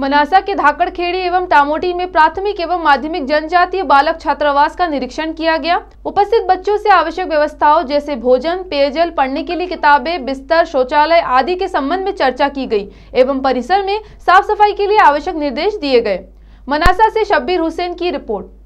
मनासा के धाकड़खेड़ी एवं टामोटी में प्राथमिक एवं माध्यमिक जनजातीय बालक छात्रावास का निरीक्षण किया गया उपस्थित बच्चों से आवश्यक व्यवस्थाओं जैसे भोजन पेयजल पढ़ने के लिए किताबें बिस्तर शौचालय आदि के संबंध में चर्चा की गई एवं परिसर में साफ सफाई के लिए आवश्यक निर्देश दिए गए मनासा से शब्बीर हुसैन की रिपोर्ट